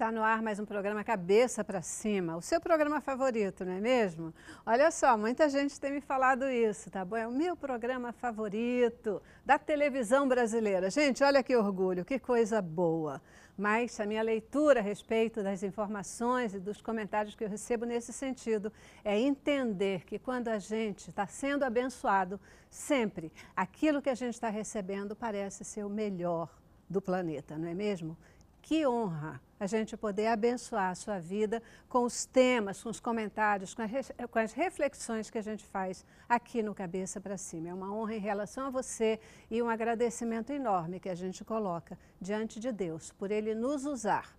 Está no ar mais um programa Cabeça para Cima, o seu programa favorito, não é mesmo? Olha só, muita gente tem me falado isso, tá bom? É o meu programa favorito da televisão brasileira. Gente, olha que orgulho, que coisa boa. Mas a minha leitura a respeito das informações e dos comentários que eu recebo nesse sentido é entender que quando a gente está sendo abençoado, sempre aquilo que a gente está recebendo parece ser o melhor do planeta, não é mesmo? Que honra! a gente poder abençoar a sua vida com os temas, com os comentários, com, a, com as reflexões que a gente faz aqui no Cabeça para Cima. É uma honra em relação a você e um agradecimento enorme que a gente coloca diante de Deus por Ele nos usar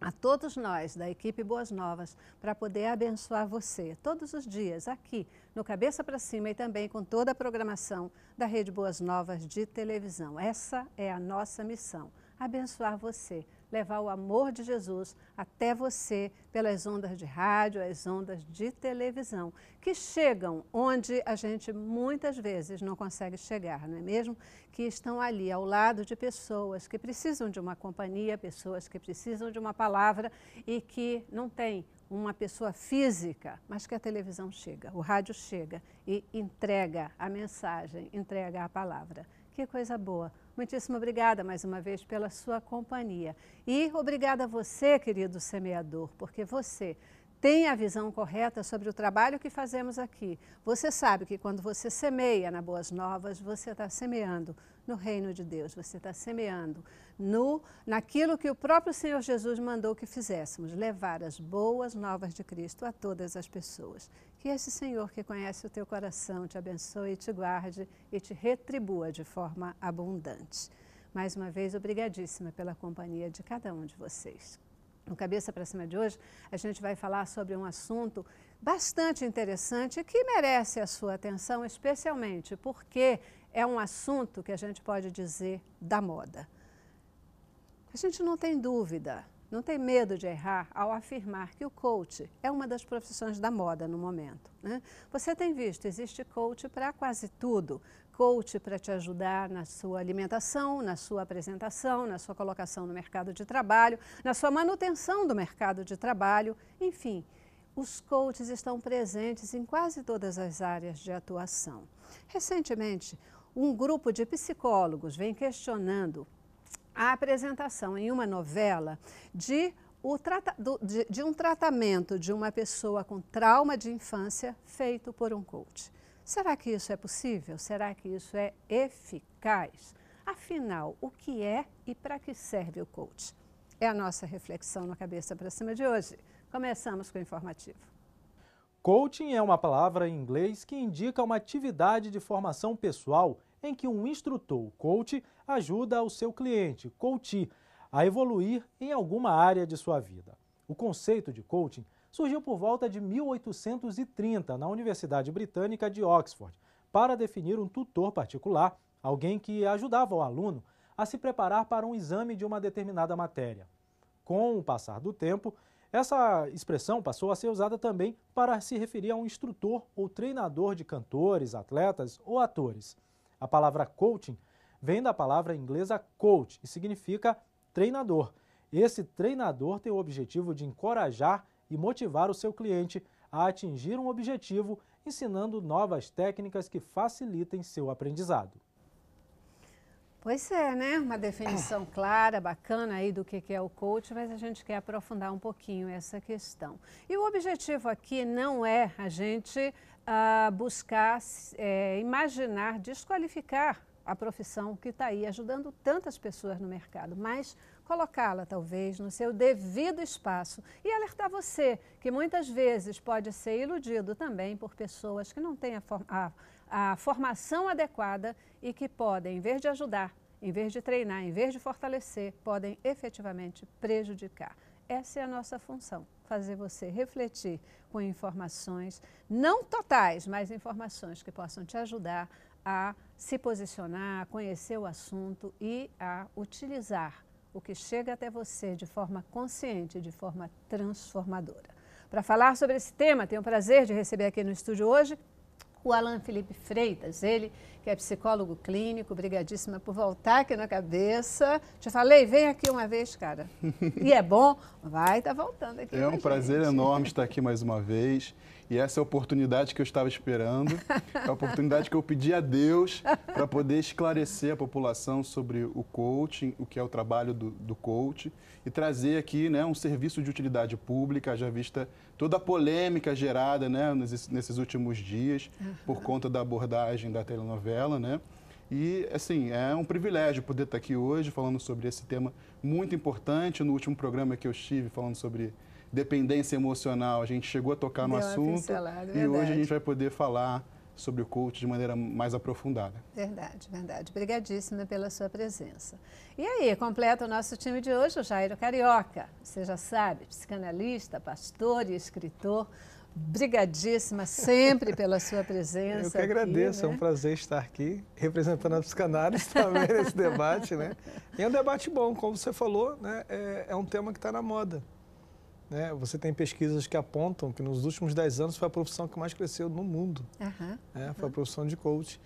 a todos nós da equipe Boas Novas para poder abençoar você todos os dias aqui no Cabeça para Cima e também com toda a programação da Rede Boas Novas de televisão. Essa é a nossa missão, abençoar você levar o amor de Jesus até você pelas ondas de rádio, as ondas de televisão, que chegam onde a gente muitas vezes não consegue chegar, não é mesmo? Que estão ali ao lado de pessoas que precisam de uma companhia, pessoas que precisam de uma palavra e que não têm uma pessoa física, mas que a televisão chega, o rádio chega e entrega a mensagem, entrega a palavra. Que coisa boa. Muitíssimo obrigada mais uma vez pela sua companhia. E obrigada a você, querido semeador, porque você tem a visão correta sobre o trabalho que fazemos aqui. Você sabe que quando você semeia na Boas Novas, você está semeando no reino de Deus, você está semeando no, naquilo que o próprio Senhor Jesus mandou que fizéssemos, levar as boas novas de Cristo a todas as pessoas. Que esse Senhor que conhece o teu coração te abençoe, te guarde e te retribua de forma abundante. Mais uma vez, obrigadíssima pela companhia de cada um de vocês. No Cabeça para Cima de hoje, a gente vai falar sobre um assunto bastante interessante que merece a sua atenção, especialmente porque é um assunto que a gente pode dizer da moda. A gente não tem dúvida, não tem medo de errar ao afirmar que o coach é uma das profissões da moda no momento. Né? Você tem visto, existe coach para quase tudo, coach para te ajudar na sua alimentação, na sua apresentação, na sua colocação no mercado de trabalho, na sua manutenção do mercado de trabalho, enfim. Os coaches estão presentes em quase todas as áreas de atuação. Recentemente, um grupo de psicólogos vem questionando a apresentação em uma novela de, de um tratamento de uma pessoa com trauma de infância feito por um coach. Será que isso é possível? Será que isso é eficaz? Afinal, o que é e para que serve o coach? É a nossa reflexão no Cabeça para Cima de hoje. Começamos com o informativo. Coaching é uma palavra em inglês que indica uma atividade de formação pessoal em que um instrutor, coach, ajuda o seu cliente, coachee, a evoluir em alguma área de sua vida. O conceito de coaching surgiu por volta de 1830 na Universidade Britânica de Oxford, para definir um tutor particular, alguém que ajudava o aluno a se preparar para um exame de uma determinada matéria. Com o passar do tempo, essa expressão passou a ser usada também para se referir a um instrutor ou treinador de cantores, atletas ou atores. A palavra coaching vem da palavra inglesa coach e significa treinador. Esse treinador tem o objetivo de encorajar e motivar o seu cliente a atingir um objetivo, ensinando novas técnicas que facilitem seu aprendizado. Pois é, né? Uma definição clara, bacana aí do que é o coach, mas a gente quer aprofundar um pouquinho essa questão. E o objetivo aqui não é a gente ah, buscar, é, imaginar, desqualificar a profissão que está aí ajudando tantas pessoas no mercado, mas colocá-la talvez no seu devido espaço e alertar você que muitas vezes pode ser iludido também por pessoas que não têm a, a, a formação adequada e que podem, em vez de ajudar, em vez de treinar, em vez de fortalecer, podem efetivamente prejudicar. Essa é a nossa função, fazer você refletir com informações, não totais, mas informações que possam te ajudar a se posicionar, a conhecer o assunto e a utilizar o que chega até você de forma consciente, de forma transformadora. Para falar sobre esse tema, tenho o prazer de receber aqui no estúdio hoje o Alan Felipe Freitas, ele que é psicólogo clínico, obrigadíssima por voltar aqui na cabeça. Te falei, vem aqui uma vez, cara. E é bom, vai tá voltando aqui. É um prazer enorme estar aqui mais uma vez. E essa é a oportunidade que eu estava esperando, é a oportunidade que eu pedi a Deus para poder esclarecer a população sobre o coaching, o que é o trabalho do, do coach, e trazer aqui né, um serviço de utilidade pública, já vista toda a polêmica gerada né, nesses, nesses últimos dias uhum. por conta da abordagem da telenovela, né? E, assim, é um privilégio poder estar aqui hoje falando sobre esse tema muito importante. No último programa que eu estive falando sobre dependência emocional, a gente chegou a tocar Deu no assunto. E hoje a gente vai poder falar sobre o culto de maneira mais aprofundada. Verdade, verdade. Obrigadíssima pela sua presença. E aí, completa o nosso time de hoje o Jairo Carioca. Você já sabe, psicanalista, pastor e escritor. Obrigadíssima sempre pela sua presença. Eu que agradeço, aqui, né? é um né? prazer estar aqui representando a psicanálise também nesse debate, né? E é um debate bom, como você falou, né? É, é um tema que está na moda. Né? Você tem pesquisas que apontam que nos últimos 10 anos foi a profissão que mais cresceu no mundo. Uhum, né? Foi a profissão de coach.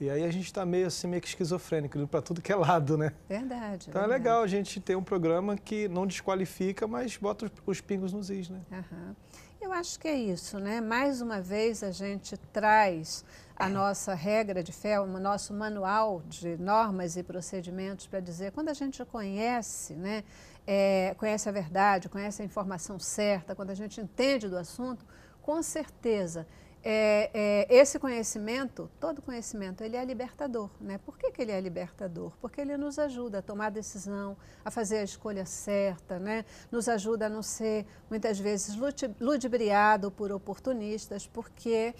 E aí a gente está meio assim, meio que esquizofrênico, indo para tudo que é lado, né? Verdade. Então é verdade. é legal a gente ter um programa que não desqualifica, mas bota os, os pingos nos is, né? Uhum. Eu acho que é isso, né? Mais uma vez a gente traz a nossa regra de fé, o nosso manual de normas e procedimentos para dizer, quando a gente conhece, né? é, conhece a verdade, conhece a informação certa, quando a gente entende do assunto, com certeza é, é, esse conhecimento, todo conhecimento, ele é libertador. Né? Por que, que ele é libertador? Porque ele nos ajuda a tomar a decisão, a fazer a escolha certa, né? nos ajuda a não ser, muitas vezes, ludibriado por oportunistas, porque,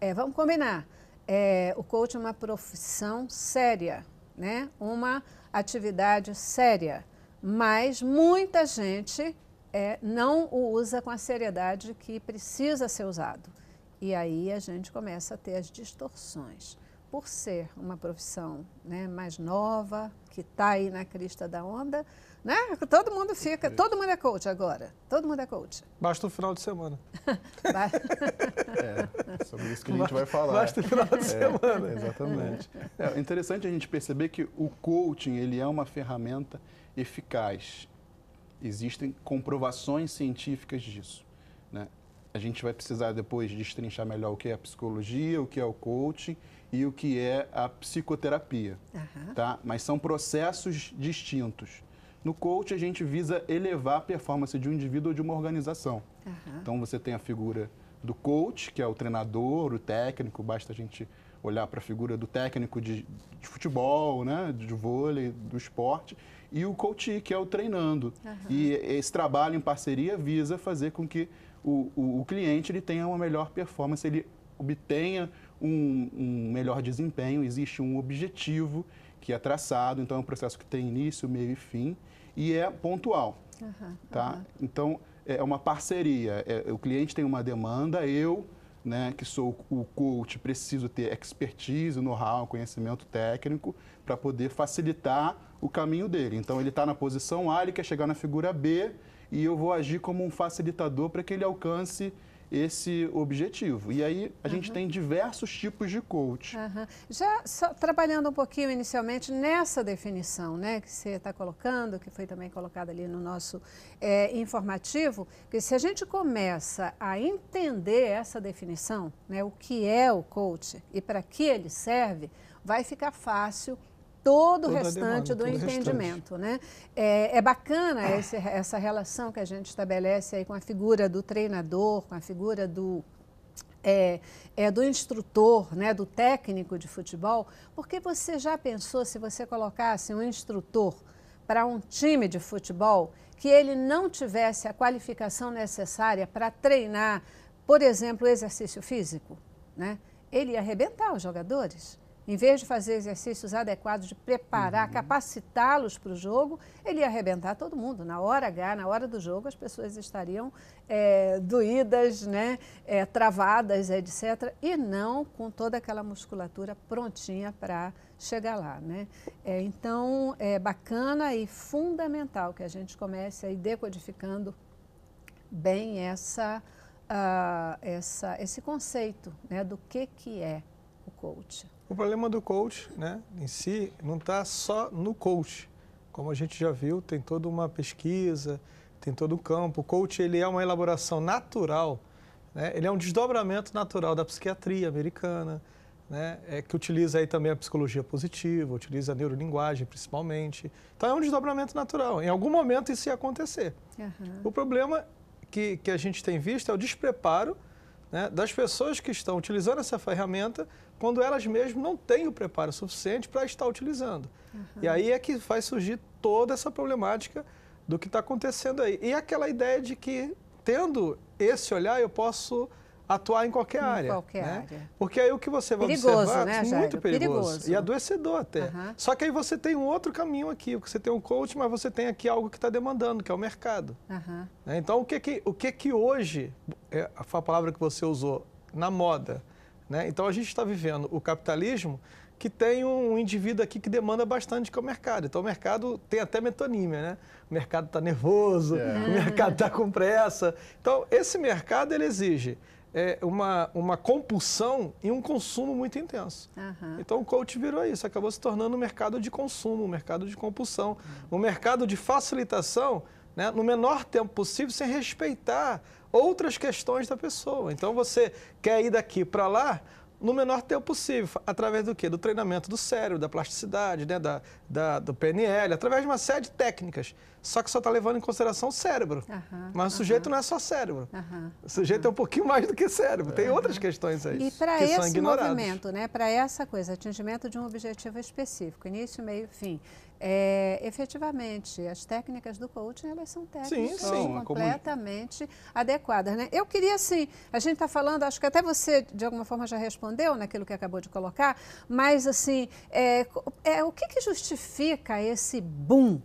é, vamos combinar, é, o coach é uma profissão séria, né? uma atividade séria mas muita gente é, não o usa com a seriedade que precisa ser usado. E aí a gente começa a ter as distorções. Por ser uma profissão né, mais nova, que está aí na crista da onda, né? Todo mundo fica, todo mundo é coach agora. Todo mundo é coach. Basta o final de semana. é, sobre isso que a gente vai falar. Basta o final de é, semana. Exatamente. É interessante é a gente perceber que o coaching ele é uma ferramenta eficaz. Existem comprovações científicas disso. Né? A gente vai precisar depois destrinchar melhor o que é a psicologia, o que é o coaching e o que é a psicoterapia. Uhum. Tá? Mas são processos distintos. No coach, a gente visa elevar a performance de um indivíduo ou de uma organização. Uhum. Então, você tem a figura do coach, que é o treinador, o técnico, basta a gente olhar para a figura do técnico de, de, futebol, né, de vôlei, do esporte, e o coach, que é o treinando. Uhum. E esse trabalho em parceria visa fazer com que o, o, o cliente ele tenha uma melhor performance, ele obtenha um, um, melhor desempenho, existe um objetivo que é traçado, então é um processo que tem início, meio e fim, e é pontual. Uhum, tá? Uhum. Então, é uma parceria. É, o cliente tem uma demanda, eu, né, que sou o coach, preciso ter expertise, know-how, conhecimento técnico, para poder facilitar o caminho dele. Então ele está na posição A, ele quer chegar na figura B e eu vou agir como um facilitador para que ele alcance esse objetivo. E aí a uhum. gente tem diversos tipos de coach. Uhum. Já só, trabalhando um pouquinho inicialmente nessa definição né, que você está colocando, que foi também colocada ali no nosso é, informativo, que se a gente começa a entender essa definição, né, o que é o coach e para que ele serve, vai ficar fácil todo o restante demanda, do entendimento. Restante. Né? É, é bacana ah. esse, essa relação que a gente estabelece aí com a figura do treinador, com a figura do é, é, do instrutor, né, do técnico de futebol, porque você já pensou se você colocasse um instrutor para um time de futebol que ele não tivesse a qualificação necessária para treinar, por exemplo, exercício físico, né? Ele ia arrebentar os jogadores em vez de fazer exercícios adequados, de preparar, uhum. capacitá-los para o jogo, ele ia arrebentar todo mundo. Na hora H, na hora do jogo, as pessoas estariam é, doídas, né, é, travadas, é, etc. E não com toda aquela musculatura prontinha para chegar lá. Né? É, então, é bacana e fundamental que a gente comece aí decodificando bem essa, uh, essa, esse conceito né, do que, que é o coach. O problema do coach né, em si não está só no coach. Como a gente já viu, tem toda uma pesquisa, tem todo o campo. O coach ele é uma elaboração natural, né? ele é um desdobramento natural da psiquiatria americana, né? é, que utiliza aí também a psicologia positiva, utiliza a neurolinguagem principalmente. Então é um desdobramento natural. Em algum momento isso ia acontecer. Uhum. O problema que, que a gente tem visto é o despreparo né, das pessoas que estão utilizando essa ferramenta quando elas mesmas não têm o preparo suficiente para estar utilizando. Uhum. E aí é que vai surgir toda essa problemática do que está acontecendo aí. E aquela ideia de que, tendo esse olhar, eu posso atuar em qualquer, em área, né? qualquer né? área. Porque aí o que você vai perigoso, observar né, muito perigoso, perigoso, e adoecedor até. Uhum. Só que aí você tem um outro caminho aqui, porque você tem um coach, mas você tem aqui algo que está demandando, que é o mercado. Uhum. Então, o que que, o que, que hoje, é, foi a palavra que você usou, na moda, né? Então a gente está vivendo o capitalismo que tem um indivíduo aqui que demanda bastante, que é o mercado. Então o mercado tem até metonímia, né? O mercado está nervoso, yeah. É. o mercado está com pressa. Então esse mercado ele exige é, uma, uma compulsão e um consumo muito intenso. Uhum. Então o coach virou isso, acabou se tornando um mercado de consumo, um mercado de compulsão, um mercado de facilitação né, no menor tempo possível, sem respeitar outras questões da pessoa. Então você quer ir daqui para lá no menor tempo possível, através do quê? Do treinamento do cérebro, da plasticidade, né, da, da do PNL, através de uma série de técnicas. Só que só está levando em consideração o cérebro. Mas o sujeito não é só cérebro. o sujeito é um pouquinho mais do que cérebro. Tem outras questões aí. E para esse movimento, né, para essa coisa, atingimento de um objetivo específico, início, meio, fim, é, efetivamente, as técnicas do coaching, elas são técnicas sim, sim, é completamente adequadas. Né? Eu queria, assim, a gente está falando, acho que até você, de alguma forma, já respondeu naquilo que acabou de colocar, mas, assim, é, é o que, que, justifica esse boom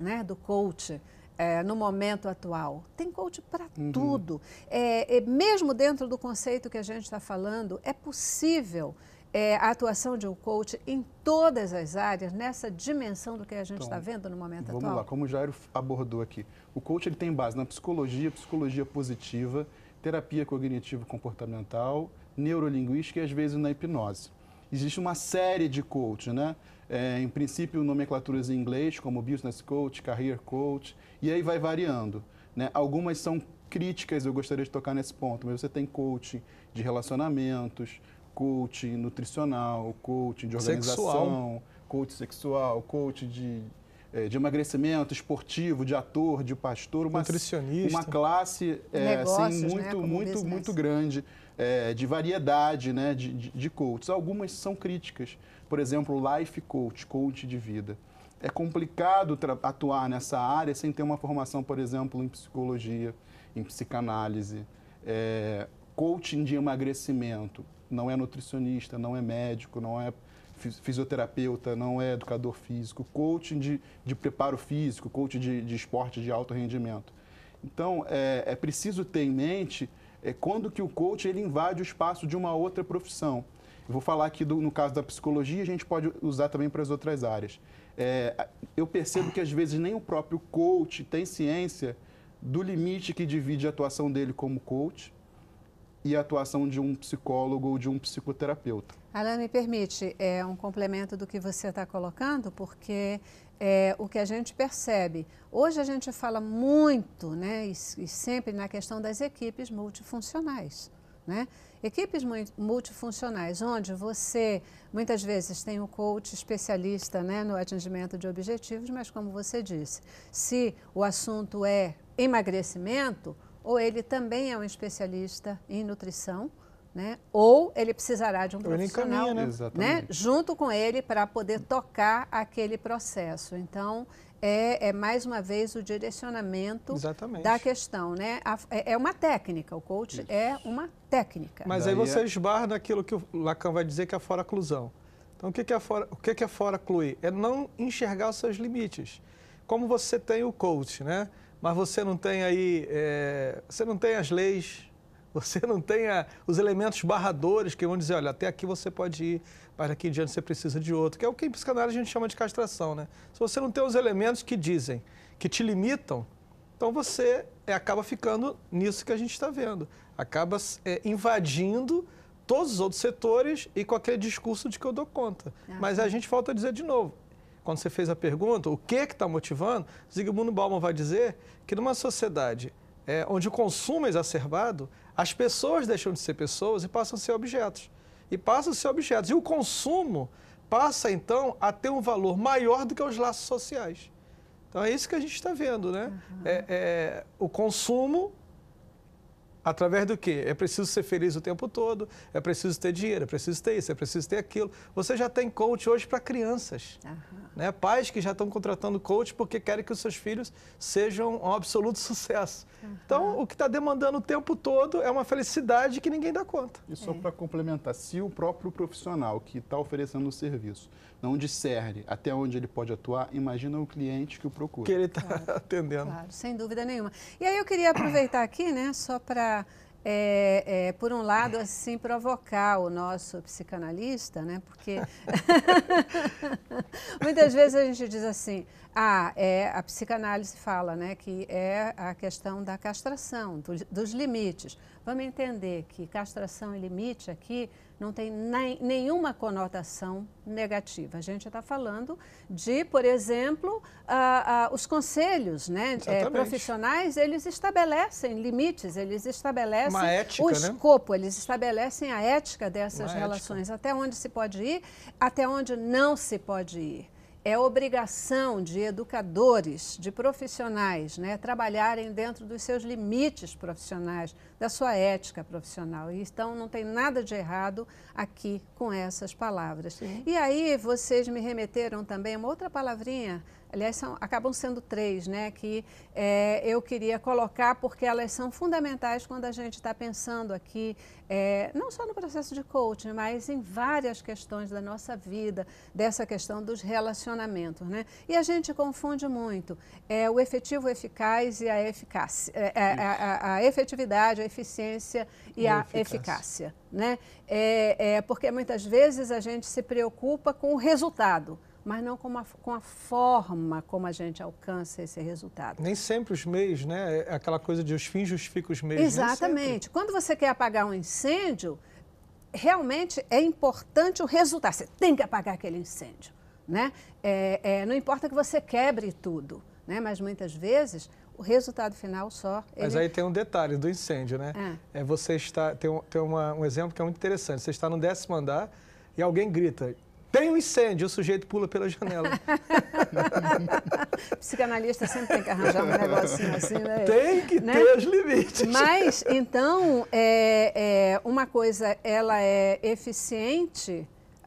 né, do coaching? É, no momento atual. Tem coach para uhum. tudo. É, é, mesmo dentro do conceito que a gente está falando, é possível é, a atuação de um coach em todas as áreas, nessa dimensão do que a gente está então, tá vendo no momento vamos atual? Vamos lá, como o Jairo abordou aqui, o coach ele tem base na psicologia, psicologia positiva, terapia cognitivo-comportamental, neurolinguística e às vezes na hipnose. Existe uma série de coaches, né? É, em princípio, nomenclaturas em inglês, como business coach, career coach, e aí vai variando. Né? Algumas são críticas, eu gostaria de tocar nesse ponto, mas você tem coach de relacionamentos, coaching nutricional, coaching de organização, sexual. coaching sexual, coaching de, eh, de emagrecimento esportivo, de ator, de pastor, uma, Nutricionista. uma classe é, Negócios, assim, muito, né? muito, business. muito grande, é, de variedade né? de, de, de coaches. Algumas são críticas, por exemplo, life coach, coach de vida. É complicado atuar nessa área sem ter uma formação, por exemplo, em psicologia, em psicanálise, é, coaching de emagrecimento não é nutricionista, não é médico, não é fisioterapeuta, não é educador físico, coaching de, de preparo físico, coaching de, de esporte de alto rendimento. Então, é, é preciso ter em mente é, quando que o coach ele invade o espaço de uma outra profissão. Eu vou falar aqui do, no caso da psicologia, a gente pode usar também para as outras áreas. É, eu percebo que às vezes nem o próprio coach tem ciência do limite que divide a atuação dele como coach e a atuação de um psicólogo ou de um psicoterapeuta. Alain, me permite é, um complemento do que você está colocando, porque é, o que a gente percebe. Hoje a gente fala muito, né, e, e sempre na questão das equipes multifuncionais. Né? Equipes multifuncionais, onde você muitas vezes tem um coach especialista né, no atingimento de objetivos, mas como você disse, se o assunto é emagrecimento, ou ele também é um especialista em nutrição, né? ou ele precisará de um profissional caminha, né? Né? junto com ele para poder tocar aquele processo. Então, é, é mais uma vez o direcionamento Exatamente. da questão. Né? A, é, é uma técnica, o coach Isso. é uma técnica. Mas Daí aí você é... esbarra naquilo que o Lacan vai dizer que é a fora-clusão. Então, o que é, fora, o que é fora-cluir? É não enxergar os seus limites. Como você tem o coach, né? mas você não tem aí, é, você não tem as leis, você não tem a, os elementos barradores que vão dizer, olha, até aqui você pode ir, mas aqui em diante você precisa de outro, que é o que em psicanálise a gente chama de castração, né? Se você não tem os elementos que dizem, que te limitam, então você é, acaba ficando nisso que a gente está vendo, acaba é, invadindo todos os outros setores e com aquele discurso de que eu dou conta. Ah, mas a gente volta a dizer de novo, quando você fez a pergunta, o que está motivando, Zygmunt Bauman vai dizer que numa sociedade é, onde o consumo é exacerbado, as pessoas deixam de ser pessoas e passam a ser objetos. E passam a ser objetos. E o consumo passa, então, a ter um valor maior do que os laços sociais. Então é isso que a gente está vendo, né? Uhum. É, é, o consumo Através do quê? É preciso ser feliz o tempo todo, é preciso ter dinheiro, é preciso ter isso, é preciso ter aquilo. Você já tem coach hoje para crianças. Uhum. Né? Pais que já estão contratando coach porque querem que os seus filhos sejam um absoluto sucesso. Uhum. Então, o que está demandando o tempo todo é uma felicidade que ninguém dá conta. E só é. para complementar, se o próprio profissional que está oferecendo o serviço não discerne até onde ele pode atuar, imagina o cliente que o procura. Que ele está claro. atendendo. Claro, sem dúvida nenhuma. E aí eu queria aproveitar aqui, né, só para é, é, por um lado, assim, provocar o nosso psicanalista, né? Porque muitas vezes a gente diz assim, ah, é, a psicanálise fala, né, que é a questão da castração, do, dos limites. Vamos entender que castração e limite aqui não tem nem, nenhuma conotação negativa. A gente está falando de, por exemplo, os conselhos né, é, profissionais, eles estabelecem limites, eles estabelecem ética, o né? escopo, né? eles estabelecem a ética dessas Uma relações, ética. até onde se pode ir, até onde não se pode ir é obrigação de educadores, de profissionais, né, trabalharem dentro dos seus limites profissionais, da sua ética profissional. Então, não tem nada de errado aqui com essas palavras. Sim. E aí, vocês me remeteram também uma outra palavrinha aliás, são, acabam sendo três, né, que é, eu queria colocar porque elas são fundamentais quando a gente está pensando aqui, é, não só no processo de coaching, mas em várias questões da nossa vida, dessa questão dos relacionamentos, né? E a gente confunde muito é, o efetivo eficaz e a eficácia, é, é, a, a, a, efetividade, a eficiência e, e a eficácia, eficácia né? É, é, porque muitas vezes a gente se preocupa com o resultado, mas não com a, com a forma como a gente alcança esse resultado. Nem sempre os meios, né? É aquela coisa de os fins justificam os meios. Exatamente. Quando você quer apagar um incêndio, realmente é importante o resultado. Você tem que apagar aquele incêndio, né? É, é, não importa que você quebre tudo, né? Mas muitas vezes o resultado final só. Ele... Mas aí tem um detalhe do incêndio, né? É, é você está tem, um, tem uma, um exemplo que é muito interessante. Você está no décimo andar e alguém grita: tem um incêndio, o sujeito pula pela janela. Psicanalista sempre tem que arranjar um negocinho assim, né? Tem que né? ter os limites. Mas, então, é, é, uma coisa, ela é eficiente,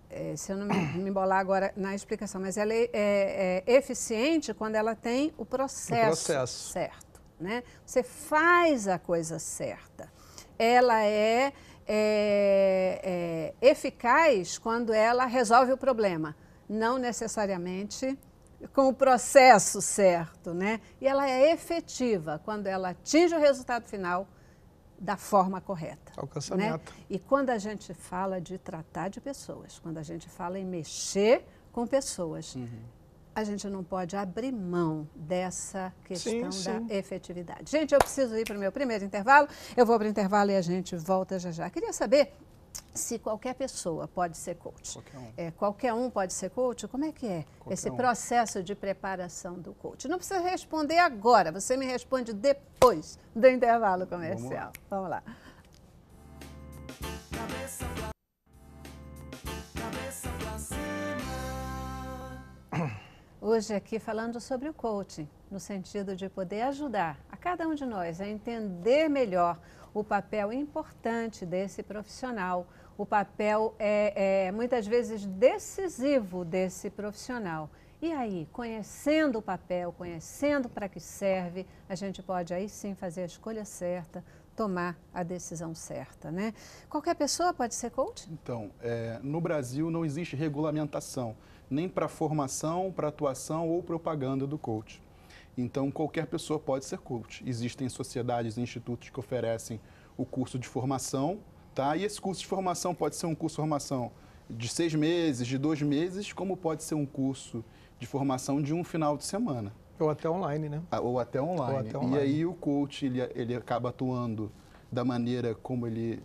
é, se eu não me, me embolar agora na explicação, mas ela é, é, é eficiente quando ela tem o processo, o processo certo. Né? Você faz a coisa certa. Ela é é, é, eficaz quando ela resolve o problema, não necessariamente com o processo certo, né? E ela é efetiva quando ela atinge o resultado final da forma correta. Alcança né? meta. E quando a gente fala de tratar de pessoas, quando a gente fala em mexer com pessoas, uhum a gente não pode abrir mão dessa questão sim, sim. da efetividade. Gente, eu preciso ir para o meu primeiro intervalo. Eu vou para o intervalo e a gente volta já já. Queria saber se qualquer pessoa pode ser coach. Qualquer um, é, qualquer um pode ser coach? Como é que é qualquer esse um. processo de preparação do coach? Não precisa responder agora, você me responde depois do intervalo comercial. Vamos lá. Vamos lá. Hoje aqui falando sobre o coaching, no sentido de poder ajudar a cada um de nós a entender melhor o papel importante desse profissional, o papel é, é muitas vezes decisivo desse profissional. E aí, conhecendo o papel, conhecendo para que serve, a gente pode aí sim fazer a escolha certa, tomar a decisão certa, né? Qualquer pessoa pode ser coach? Então, é, no Brasil não existe regulamentação nem para formação, para atuação ou propaganda do coach. Então, qualquer pessoa pode ser coach. Existem sociedades e institutos que oferecem o curso de formação, tá? E esse curso de formação pode ser um curso de formação de seis meses, de dois meses, como pode ser um curso de formação de um final de semana. Ou até online, né? Ah, ou até online. Ou até online. E aí o coach, ele, ele acaba atuando da maneira como ele...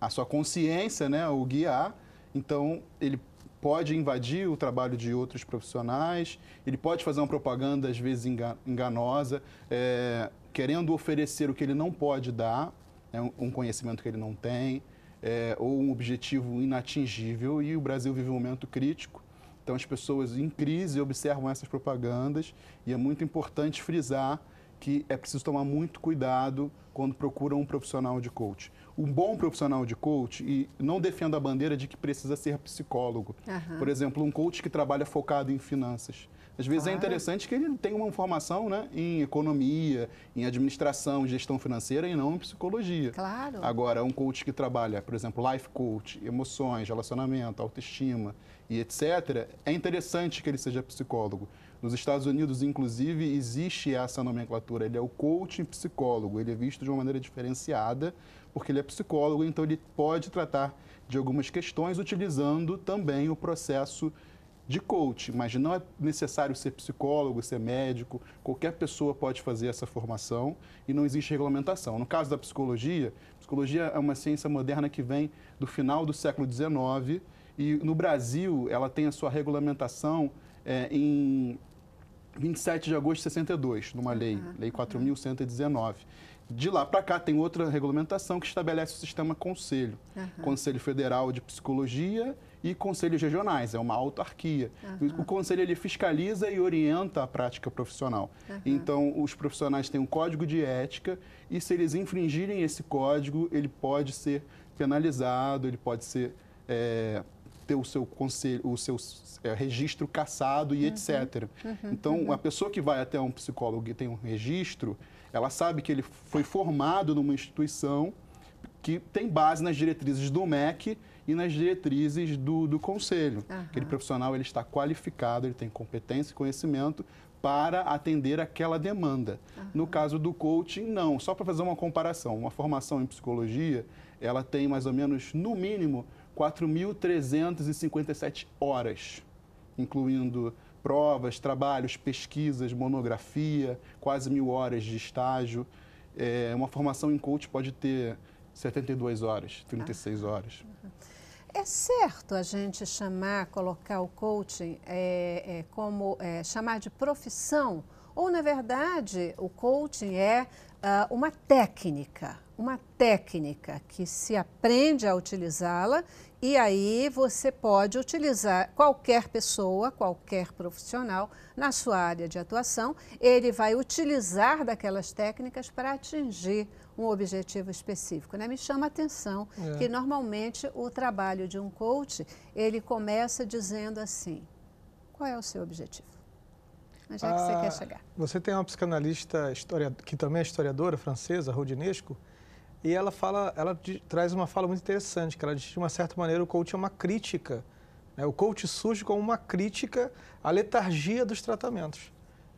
A sua consciência, né? O guiar. Então, ele pode invadir o trabalho de outros profissionais, ele pode fazer uma propaganda, às vezes, enganosa, é, querendo oferecer o que ele não pode dar, né, um conhecimento que ele não tem, é, ou um objetivo inatingível. E o Brasil vive um momento crítico então as pessoas em crise observam essas propagandas e é muito importante frisar que é preciso tomar muito cuidado quando procuram um profissional de coach. Um bom profissional de coach, e não defendo a bandeira de que precisa ser psicólogo. Uhum. Por exemplo, um coach que trabalha focado em finanças. Às vezes é interessante que ele tenha uma formação né, em economia, em administração, gestão financeira e não em psicologia. Claro. Agora, um coach que trabalha, por exemplo, life coach, emoções, relacionamento, autoestima, e etc., é interessante que ele seja psicólogo. Nos Estados Unidos, inclusive, existe essa nomenclatura. Ele é o coaching psicólogo. Ele é visto de uma maneira diferenciada, porque ele é psicólogo, então ele pode tratar de algumas questões utilizando também o processo de coach, mas não é necessário ser psicólogo, ser médico, qualquer pessoa pode fazer essa formação e não existe regulamentação. No caso da psicologia, psicologia é uma ciência moderna que vem do final do século XIX e no Brasil, ela tem a sua regulamentação é, em 27 de agosto de 62, numa lei, uhum. Lei 4.119. De lá para cá tem outra regulamentação que estabelece o sistema conselho. Uhum. Conselho Federal de Psicologia e conselhos regionais, é uma autarquia. Uhum. O conselho ele fiscaliza e orienta a prática profissional. Uhum. Então, os profissionais têm um código de ética e se eles infringirem esse código, ele pode ser penalizado, ele pode ser é, ter o seu conselho, o seu é, registro caçado e uhum. etc. Uhum. Então, uhum. a pessoa que vai até um psicólogo e tem um registro, ela sabe que ele foi formado numa instituição que tem base nas diretrizes do MEC e nas diretrizes do, do conselho. Uhum. Aquele profissional ele está qualificado, ele tem competência e conhecimento para atender aquela demanda. Uhum. No caso do coaching, não. Só para fazer uma comparação, uma formação em psicologia, ela tem mais ou menos, no mínimo, 4.357 horas, incluindo provas, trabalhos, pesquisas, monografia, quase mil horas de estágio. É, uma formação em coach pode ter 72 horas, 36 ah. horas. É certo a gente chamar, colocar o coaching é, é como é, chamar de profissão? Ou, na verdade, o coaching é uh, uma técnica? uma técnica que se aprende a utilizá-la e aí você pode utilizar qualquer pessoa, qualquer profissional na sua área de atuação, ele vai utilizar daquelas técnicas para atingir um objetivo específico. Né? Me chama a atenção é. que normalmente o trabalho de um coach, ele começa dizendo assim, qual é o seu objetivo? Onde é que ah, você quer chegar? Você tem uma psicanalista que também é historiadora francesa, Rodinesco, e ela fala, ela traz uma fala muito interessante, que ela diz de uma certa maneira o coach é uma crítica. Né? O coach surge como uma crítica à letargia dos tratamentos,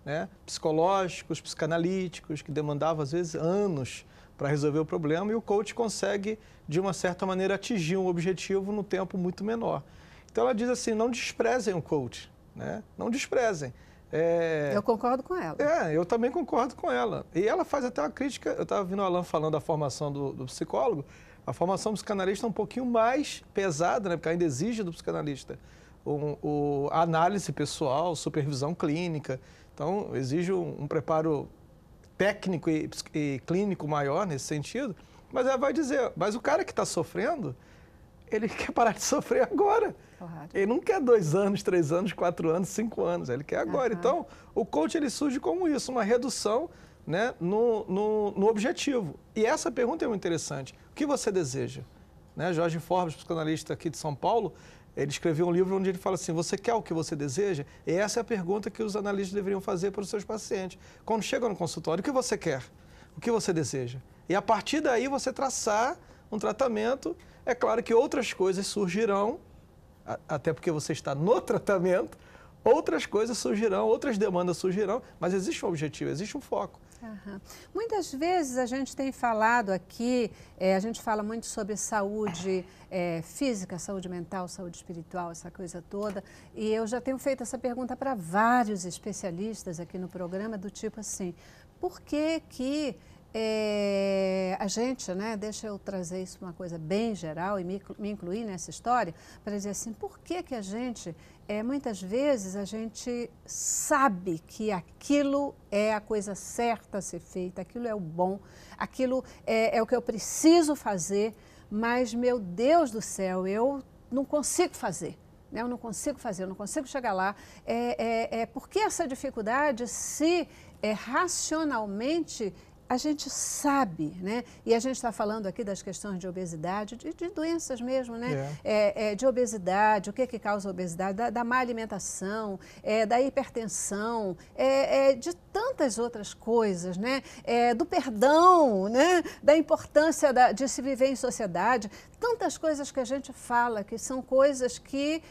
né? psicológicos, psicanalíticos, que demandavam às vezes anos para resolver o problema, e o coach consegue, de uma certa maneira, atingir um objetivo no tempo muito menor. Então ela diz assim: não desprezem o coach, né? não desprezem. É... Eu concordo com ela. É, eu também concordo com ela. E ela faz até uma crítica. Eu estava vindo o Alan falando da formação do, do, psicólogo. A formação do psicanalista é um pouquinho mais pesada, né? Porque ainda exige do psicanalista o análise pessoal, supervisão clínica. Então, exige um, um preparo técnico e, e, clínico maior nesse sentido. Mas ela vai dizer, mas o cara que está sofrendo, ele quer parar de sofrer agora. Claro. Ele não quer dois anos, três anos, quatro anos, cinco anos, ele quer agora. Uhum. Então, o coach ele surge como isso, uma redução né, no, no, no, objetivo. E essa pergunta é muito interessante. O que você deseja? Né, Jorge Forbes, psicanalista aqui de São Paulo, ele escreveu um livro onde ele fala assim: você quer o que você deseja? E essa é a pergunta que os analistas deveriam fazer para os seus pacientes. Quando chegam no consultório, o que você quer? O que você deseja? E a partir daí você traçar um tratamento. É claro que outras coisas surgirão, até porque você está no tratamento, outras coisas surgirão, outras demandas surgirão, mas existe um objetivo, existe um foco. Muitas vezes a gente tem falado aqui, é, a gente fala muito sobre saúde é, física, saúde mental, saúde espiritual, essa coisa toda. E eu já tenho feito essa pergunta para vários especialistas aqui no programa, do tipo assim: por que que é, a gente, né, deixa eu trazer isso uma coisa bem geral e me, me incluir nessa história, para dizer assim, por que, que a gente, é, muitas vezes, a gente sabe que aquilo é a coisa certa a ser feita, aquilo é o bom, aquilo é, é o que eu preciso fazer, mas, meu Deus do céu, eu não consigo fazer. Né? Eu não consigo fazer, eu não consigo chegar lá. É, é, é, por que essa dificuldade se é, racionalmente a gente sabe, né? E a gente está falando aqui das questões de obesidade, de, de doenças mesmo, né? É. É, é, de obesidade, o que, que causa obesidade, da, da má alimentação, é, da hipertensão, é, é, de tantas outras coisas, né? do perdão, né? Da importância da, de se viver em sociedade, tantas coisas que a gente fala que são coisas que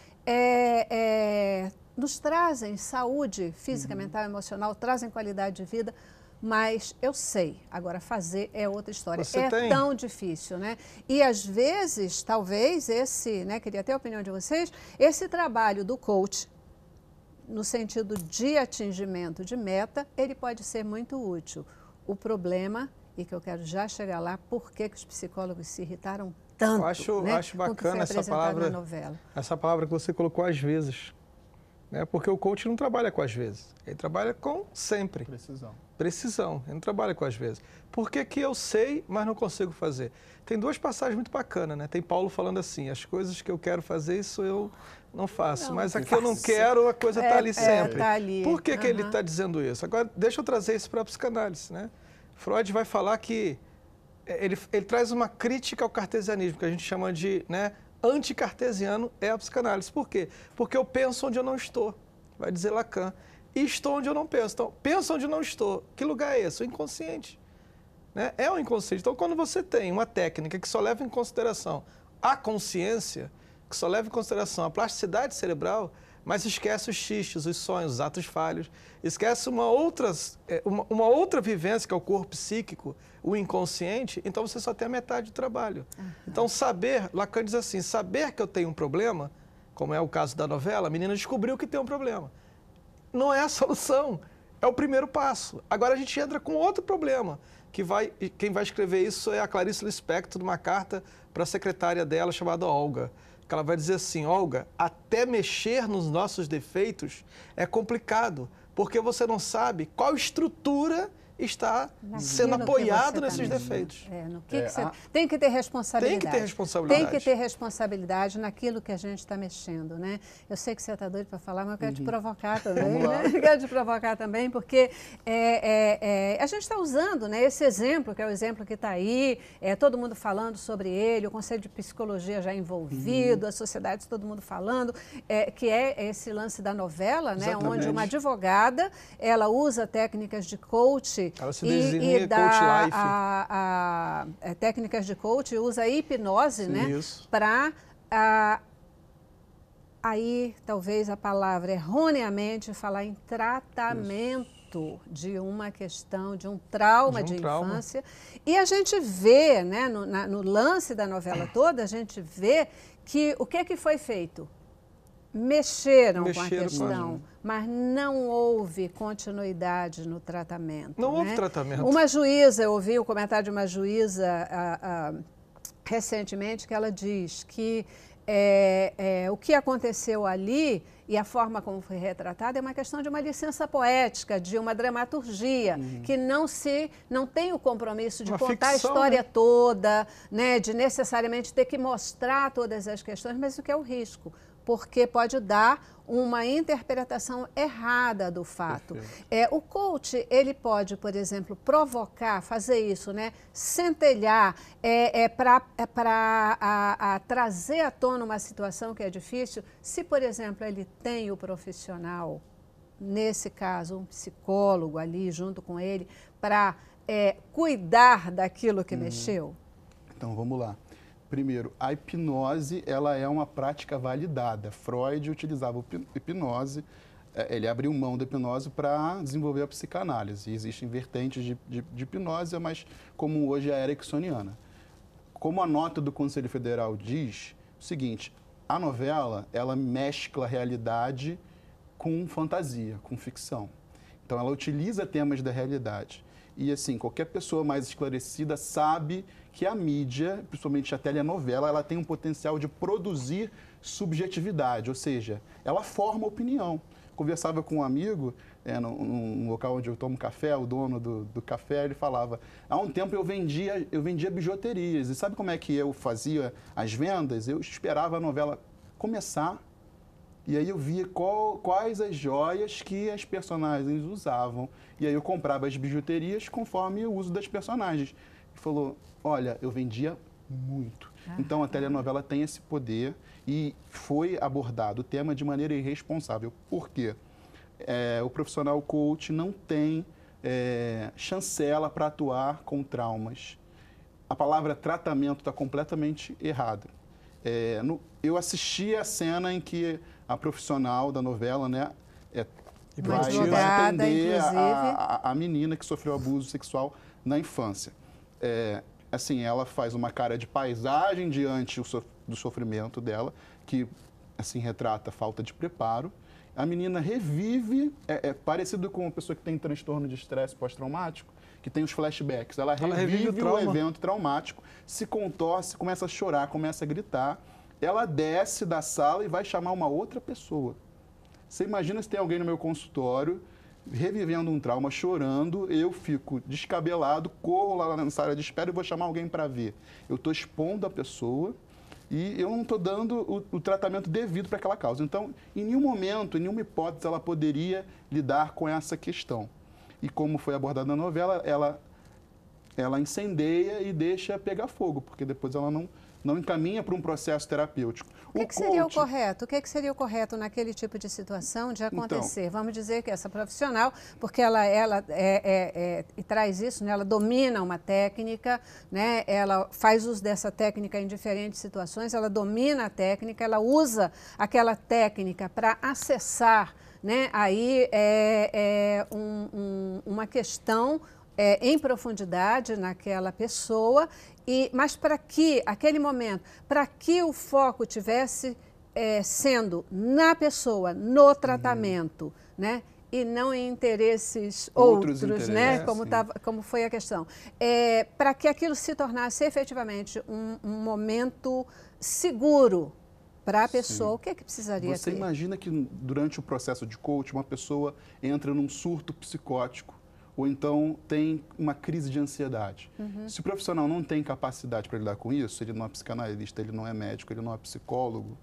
nos trazem saúde física, uhum. mental, emocional, trazem qualidade de vida mas eu sei. Agora, fazer é outra história. Você é tem. tão difícil, né? E às vezes, talvez, esse, né? Queria ter a opinião de vocês, esse trabalho do coach no sentido de atingimento de meta, ele pode ser muito útil. O problema, e que eu quero já chegar lá, por que, que os psicólogos se irritaram tanto? Eu acho, né, acho bacana essa palavra. Essa palavra que você colocou às vezes. Né? Porque o coach não trabalha com as vezes, ele trabalha com sempre. Precisão. Precisão, ele não trabalha com as vezes. Por que, que eu sei, mas não consigo fazer? Tem duas passagens muito bacanas, né? Tem Paulo falando assim, as coisas que eu quero fazer, isso eu não faço, não, mas a que eu não quero, a coisa está é, ali é, sempre. Tá ali. Por que, uhum. que ele está dizendo isso? Agora, deixa eu trazer isso para a psicanálise, né? Freud vai falar que é, ele, ele traz uma crítica ao cartesianismo, que a gente chama de né, anticartesiano é a psicanálise. Por quê? Porque eu penso onde eu não estou, vai dizer Lacan. E estou onde eu não penso. Então, penso onde eu não estou. Que lugar é esse? O inconsciente. Né? É o inconsciente. Então, quando você tem uma técnica que só leva em consideração a consciência, que só leva em consideração a plasticidade cerebral, mas esquece os xistes, os sonhos, os atos falhos, esquece uma outra, é, uma, uma outra vivência, que é o corpo psíquico, o inconsciente, então você só tem a metade do trabalho. Uhum. Então, saber, Lacan diz assim, saber que eu tenho um problema, como é o caso da novela, a menina descobriu que tem um problema. Não é a solução, é o primeiro passo. Agora a gente entra com outro problema, que vai, quem vai escrever isso é a Clarice Lispector, numa carta para a secretária dela chamada Olga que ela vai dizer assim: Olga, até mexer nos nossos defeitos é complicado, porque você não sabe qual estrutura está sendo apoiado tá nesses defeitos. É, é, tem que ter responsabilidade. Tem que ter responsabilidade. Tem que ter responsabilidade naquilo que a gente está mexendo, né? Eu sei que você está doido para falar, mas eu quero uhum. te provocar também, né? quero te provocar também, porque é, é a gente está usando né, esse exemplo, que é o exemplo que está aí, é, todo mundo falando sobre ele, o Conselho de Psicologia já envolvido, uhum. a sociedade, todo mundo falando, que é esse lance da novela, né? Onde uma advogada, ela usa técnicas de coaching ela se e dá coach life. A, a, a, é, técnicas de coach, usa a hipnose, Sim, né? Isso. Para aí talvez a palavra erroneamente falar em tratamento isso. de uma questão, de um trauma de, um de trauma. infância. E a gente vê, né, no, na, no lance da novela toda, a gente vê que o que, que foi feito? mexeram, mexeram com a questão, mas não houve continuidade no tratamento. Não né? houve tratamento. Uma juíza, eu ouvi o comentário de uma juíza a, a, recentemente que ela diz que é, é, o que aconteceu ali e a forma como foi retratada é uma questão de uma licença poética, de uma dramaturgia, uhum. que não se não tem o compromisso de uma contar ficção, a história né? toda, né, de necessariamente ter que mostrar todas as questões, mas o que é o risco? porque pode dar uma interpretação errada do fato. Perfeito. É, o coach, ele pode, por exemplo, provocar, fazer isso, né? Centelhar é, é para é trazer à tona uma situação que é difícil, se, por exemplo, ele tem o profissional, nesse caso, um psicólogo ali junto com ele, para é, cuidar daquilo que uhum. mexeu. Então, vamos lá. Primeiro, a hipnose ela é uma prática validada. Freud utilizava hipnose, é, ele abriu mão da hipnose para desenvolver a psicanálise. Existem vertentes de, de, de hipnose, é mas como hoje é a ericksoniana. Como a nota do Conselho Federal diz, o seguinte, a novela, ela mescla realidade com fantasia, com ficção. Então, ela utiliza temas da realidade. E assim, qualquer pessoa mais esclarecida sabe que a mídia, principalmente a telenovela, ela tem um potencial de produzir subjetividade, ou seja, ela forma opinião. Conversava com um amigo, é, num, num local onde eu tomo café, o dono do, do, café, ele falava, há um tempo eu vendia, eu vendia bijuterias, e sabe como é que eu fazia as vendas? Eu esperava a novela começar, e aí eu via qual, quais as joias que as personagens usavam. E aí eu comprava as bijuterias conforme o uso das personagens. E falou, olha, eu vendia muito. Ah, então a telenovela tem esse poder e foi abordado o tema de maneira irresponsável. Por quê? É, o profissional coach não tem é, chancela para atuar com traumas. A palavra tratamento está completamente errada. É, no, eu assisti a cena em que a profissional da novela, né? É, vai, vai atender a, a, a, menina que sofreu abuso sexual na infância. É, assim, ela faz uma cara de paisagem diante do sofrimento dela, que assim retrata falta de preparo. A menina revive, é, é parecido com uma pessoa que tem transtorno de estresse pós-traumático, que tem os flashbacks. Ela revive, ela revive o, o evento traumático, se contorce, começa a chorar, começa a gritar ela desce da sala e vai chamar uma outra pessoa. Você imagina se tem alguém no meu consultório revivendo um trauma, chorando, eu fico descabelado, corro lá na sala de espera e vou chamar alguém para ver. Eu estou expondo a pessoa e eu não estou dando o, o, tratamento devido para aquela causa. Então, em nenhum momento, em nenhuma hipótese, ela poderia lidar com essa questão. E como foi abordado na novela, ela, ela incendeia e deixa pegar fogo, porque depois ela não, não encaminha para um processo terapêutico. O que, é o que coach... seria o correto? O que, é que, seria o correto naquele tipo de situação de então. acontecer? Então, Vamos dizer que essa profissional, porque ela, ela é, é, é, e traz isso, né? ela domina uma técnica, né? ela faz uso dessa técnica em diferentes situações, ela domina a técnica, ela usa aquela técnica para acessar né? aí é, é um, um, uma questão é, em profundidade naquela pessoa, e mas para que aquele momento, para que o foco tivesse é, sendo na pessoa, no uhum. tratamento, uhum. né? E não em interesses outros, outros né, interesses, né? Como, é, tava, como foi a questão. É, para que aquilo se tornasse efetivamente um, um momento seguro para a pessoa, Sim. o que é que precisaria Você ter? imagina que durante o processo de coaching, uma pessoa entra num surto psicótico ou então tem uma crise de ansiedade. Uhum. Se o profissional não tem capacidade para lidar com isso, ele não é psicanalista, ele não é médico, ele não é psicólogo,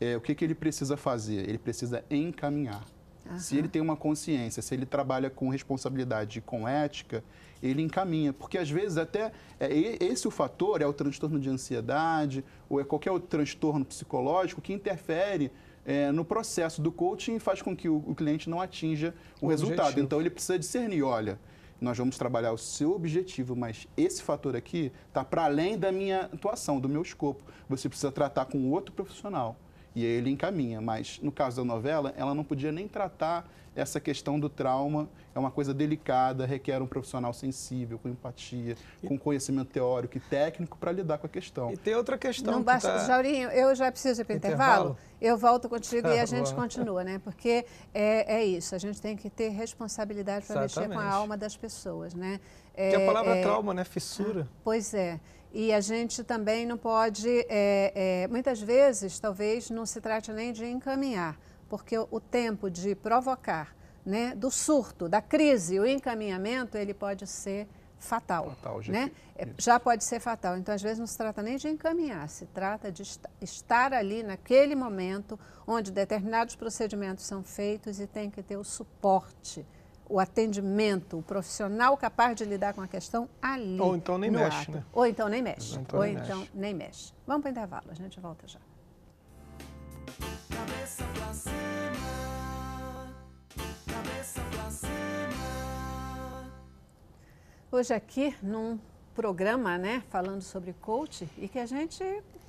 é, o que, que ele precisa fazer? Ele precisa encaminhar. Uhum. Se ele tem uma consciência, se ele trabalha com responsabilidade e com ética, ele encaminha. Porque às vezes até é, esse o fator é o transtorno de ansiedade ou é qualquer outro transtorno psicológico que interfere é, no processo do coaching faz com que o, o cliente não atinja o, o resultado. Objetivo. Então ele precisa discernir, olha, nós vamos trabalhar o seu objetivo, mas esse fator aqui está para além da minha atuação, do meu escopo. Você precisa tratar com outro profissional. E aí ele encaminha, mas no caso da novela, ela não podia nem tratar essa questão do trauma é uma coisa delicada, requer um profissional sensível, com empatia, e... com conhecimento teórico e técnico para lidar com a questão. E tem outra questão. Não que basta, tá... Jaurinho, eu já preciso ir para intervalo. intervalo. Eu volto contigo e a gente boa. continua, né? Porque é, é, isso, a gente tem que ter responsabilidade para mexer com a alma das pessoas, né? É, que a é, palavra é... trauma, né? Fissura. Ah, pois é. E a gente também não pode, é, é, muitas vezes, talvez não se trate nem de encaminhar, porque o tempo de provocar, né, do surto, da crise, o encaminhamento, ele pode ser fatal. fatal já, né? É, já pode ser fatal. Então, às vezes, não se trata nem de encaminhar, se trata de estar ali naquele momento onde determinados procedimentos são feitos e tem que ter o suporte, o atendimento, o profissional capaz de lidar com a questão ali. Ou então nem mexe, ato. né? Ou então nem mexe. Então, Ou nem então mexe. nem mexe. Vamos para o intervalo, a gente volta já. Cabeça hoje aqui num programa, né, falando sobre coach e que a gente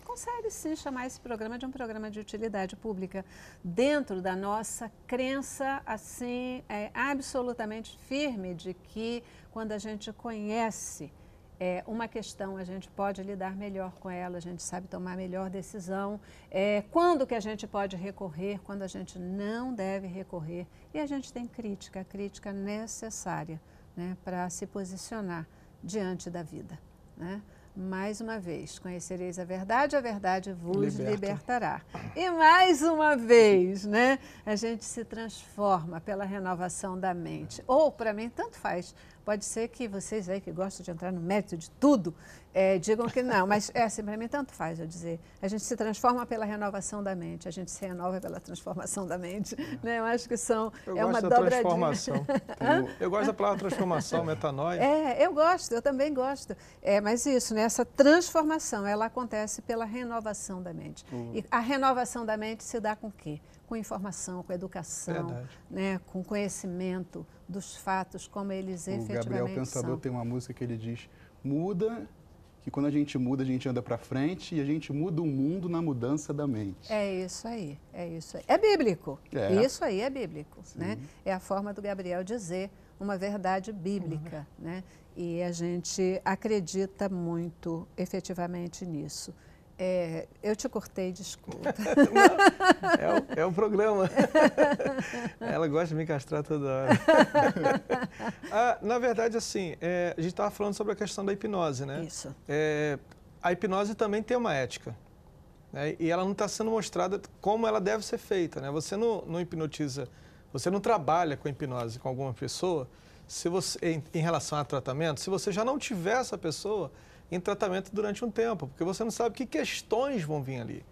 consegue sim chamar esse programa de um programa de utilidade pública dentro da nossa crença assim é, absolutamente firme de que quando a gente conhece é, uma questão, a gente pode lidar melhor com ela, a gente sabe tomar melhor decisão, é, quando que a gente pode recorrer, quando a gente não deve recorrer. E a gente tem crítica, a crítica necessária né, para se posicionar diante da vida. Né? Mais uma vez, conhecereis a verdade, a verdade vos Liberta. libertará. E mais uma vez, né? A gente se transforma pela renovação da mente. Ou, para mim, tanto faz. Pode ser que vocês aí que gostam de entrar no mérito de tudo é, digam que não, mas é assim, para mim tanto faz eu dizer. A gente se transforma pela renovação da mente, a gente se renova pela transformação da mente. É. Né? Eu acho que são. Eu é gosto uma da dobradinha. transformação. eu, eu gosto da palavra transformação, metanoia. É, eu gosto, eu também gosto. É, mas isso, né? essa transformação, ela acontece pela renovação da mente. Uhum. E a renovação da mente se dá com o quê? com informação, com educação, né, com conhecimento dos fatos, como eles o efetivamente Gabriel Pensador tem uma música que ele diz, muda que quando a gente muda, a gente anda para frente e a gente muda o mundo na mudança da mente. É isso aí, é isso aí. É bíblico, é. isso aí é bíblico, né? É a forma do Gabriel dizer uma verdade bíblica, uhum. né? E a gente acredita muito efetivamente nisso. É, eu te cortei, desculpa. Não, é, o, é programa. Ela gosta de me castrar toda hora. ah, na verdade, assim, é, a gente estava falando sobre a questão da hipnose, né? Isso. É, a hipnose também tem uma ética. Né? E ela não está sendo mostrada como ela deve ser feita, né? Você não, não hipnotiza, você não trabalha com hipnose com alguma pessoa se você, em, em relação a tratamento, se você já não tiver essa pessoa em tratamento durante um tempo, porque você não sabe que questões vão vir ali,